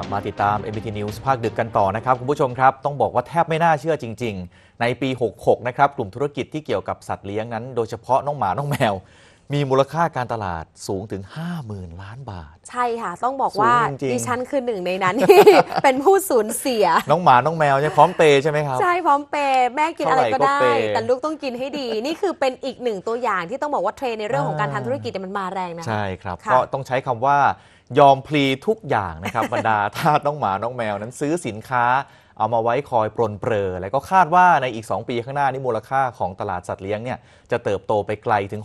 ลับมาติดตาม MBT News ภาคดึกกันต่อนะครับ คุณผู้ชมครับต้องบอกว่าแทบไม่น่าเชื่อจริง ๆ ในปี 66 นะครับ กลุ่มธุรกิจที่เกี่ยวกับสัตว์เลี้ยงนั้น โดยเฉพาะน้องหมา น้องแมว มีมูลค่าการตลาดสูงถึง 50,000 ล้านบาท ใช่ค่ะ ต้องบอกว่าดิฉันคือหนึ่งในนั้นที่เป็นผู้สูญเสียน้องหมาน้องแมวเนี่ยพร้อมเปใช่ไหมครับใช่พร้อมเปแม่กินอะไรก็ได้ แต่ลูกต้องกินให้ดีนี่คือเป็นอีกหนึ่งตัวอย่างที่ต้องบอกว่าเทรนในเรื่องของการทำธุรกิจมันมาแรงนะใช่ครับก็ต้องใช้คำว่ายอมพลีทุกอย่างนะครับบรรดาทาสน้องหมา น้องแมวนั้นซื้อสินค้าเอามาไว้คอยปรนเปรอ และก็คาดว่าในอีก 2 ปีข้างหน้านี้มูลค่าของตลาดสัตว์เลี้ยงเนี่ยจะเติบโตไปไกลถึง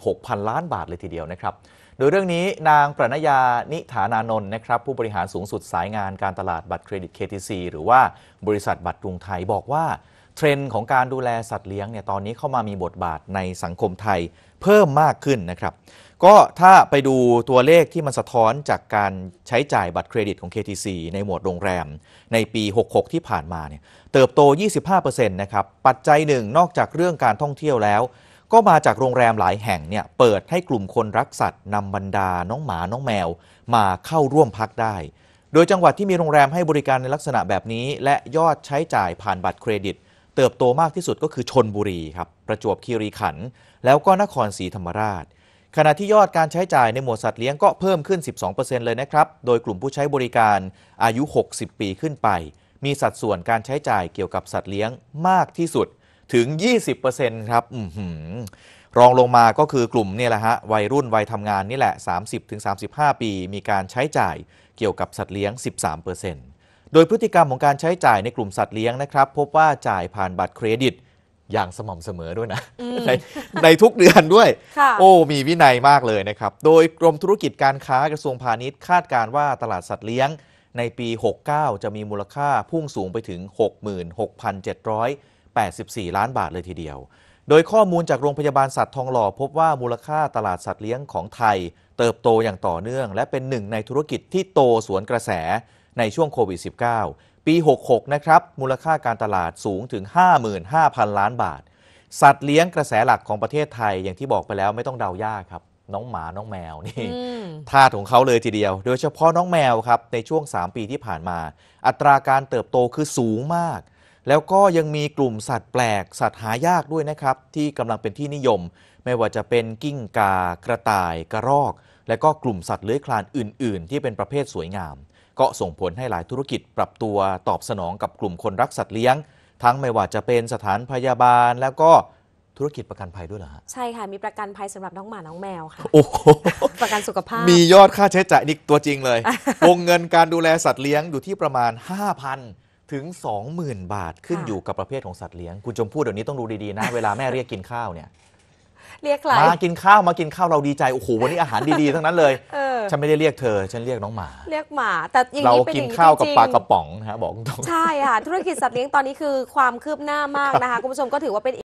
66,000 ล้านบาทเลยทีเดียวนะครับ โดยเรื่องนี้นางปรณยานิฐานานนท์นะครับผู้บริหารสูงสุดสายงานการตลาดบัตรเครดิต KTC หรือว่าบริษัทบัตรกรุงไทยบอกว่าเทรนด์ของการดูแลสัตว์เลี้ยงเนี่ย ตอนนี้เข้ามามีบทบาทในสังคมไทยเพิ่มมากขึ้นนะครับ ก็ถ้าไปดูตัวเลขที่มันสะท้อนจากการใช้จ่ายบัตรเครดิตของ KTC ในหมวดโรงแรมในปี 66 ที่ผ่านมาเนี่ยเติบโต 25%นะครับปัจจัยหนึ่งนอกจากเรื่องการท่องเที่ยวแล้ว ก็มาจากโรงแรมหลายแห่งเนี่ยเปิดให้กลุ่มคนรักสัตว์นำบรรดาน้องหมาน้องแมวมาเข้าร่วมพักได้ โดยจังหวัดที่มีโรงแรมให้บริการในลักษณะแบบนี้ และยอดใช้จ่ายผ่านบัตรเครดิตเติบโตมากที่สุดก็คือชนบุรีครับ ประจวบคีรีขันธ์แล้วก็นครศรีธรรมราช ขณะที่ยอดการใช้จ่ายในหมวดสัตว์เลี้ยงก็เพิ่มขึ้น 12%เลยนะครับ โดยกลุ่มผู้ใช้บริการอายุ 60 ปีขึ้นไป มีสัดส่วนการใช้จ่ายเกี่ยวกับสัตว์เลี้ยงมากที่สุดถึง 20%ครับอรองลงมาก็คือกลุ่มนี่แหละฮะวัยรุ่นวัยทำงานนี่แหละ 30-35 ปีมีการใช้จ่าย เกี่ยวกับสัตว์เลี้ยง 13%โดยพฤติกรรมของการใช้จ่ายในกลุ่มสัตว์เลี้ยงนะครับ พบว่าจ่ายผ่านบัตรเครดิตอย่างสม่ำเสมอด้วยนะ ในในทุกเดือนด้วย โอ้มีวินัยมากเลยนะครับ โดยกรมธุรกิจการค้ากระทรวงพาณิชย์คาดการว่าตลาดสัตว์เลี้ยง ในปี 69 จะมีมูลค่าพุ่งสูงไปถึง 66,784 ล้านบาทเลยทีเดียว โดยข้อมูลจากโรงพยาบาลสัตว์ทองหล่อพบว่ามูลค่าตลาดสัตว์เลี้ยงของไทย เติบโตอย่างต่อเนื่อง และเป็นหนึ่ง ในธุรกิจที่โตสวนกระแสในช่วงโควิด -19 ปี 66 นะครับ มูลค่าการตลาดสูงถึง 55,000 ล้านบาท สัตว์เลี้ยงกระแสหลักของประเทศไทยอย่างที่บอกไปแล้วไม่ต้องเดายากครับ น้องหมาน้องแมวนี่่าของเขาเลยทีเดียว โดยเฉพาะน้องแมวครับ ในช่วง 3 ปีที่ผ่านมา อัตราการเติบโตคือสูงมาก แล้วก็ยังมีกลุ่มสัตว์แปลกสัตว์หายากด้วยนะครับที่กำลังเป็นที่นิยม ไม่ว่าจะเป็นกิ้งกา กระต่าย กระรอก และก็กลุ่มสัตว์เลื้อยคลานอื่น ๆ ที่เป็นประเภทสวยงามก็ส่งผลให้หลายธุรกิจปรับตัวตอบสนองกับกลุ่มคนรักสัตว์เลี้ยงทั้งไม่ว่าจะเป็นสถานพยาบาล แล้วก็ธุรกิจประกันภัยด้วยเหรอใช่ค่ะมีประกันภัยสำหรับน้องหมาน้องแมวค่ะโอ้โหประกันสุขภาพมียอดค่าใช้จ่ายนี่ตัวจริงเลยวงเงินการดูแลสัตว์เลี้ยงอยู่ที่ประมาณ 5,000 ถึง 20,000บาท ขึ้นอยู่กับประเภทของสัตว์เลี้ยง คุณชมพู่เดี๋ยวนี้ต้องดูดีๆนะ เวลาแม่เรียกกินข้าวเนี่ยเรียกอะไรมากินข้าว มากินข้าวเราดีใจ โอ้โห วันนี้อาหารดีๆ ทั้งนั้นเลยฉันไม่ได้เรียกเธอ ฉันเรียกน้องหมา เรียกหมา แต่อย่างนี้เรากินข้าวกับปลากระป๋องนะฮะ บอกตรงใช่ค่ะธุรกิจสัตว์เลี้ยงตอนนี้คือความคืบหน้ามากนะคะ คุณผู้ชมก็ถือว่าเป็น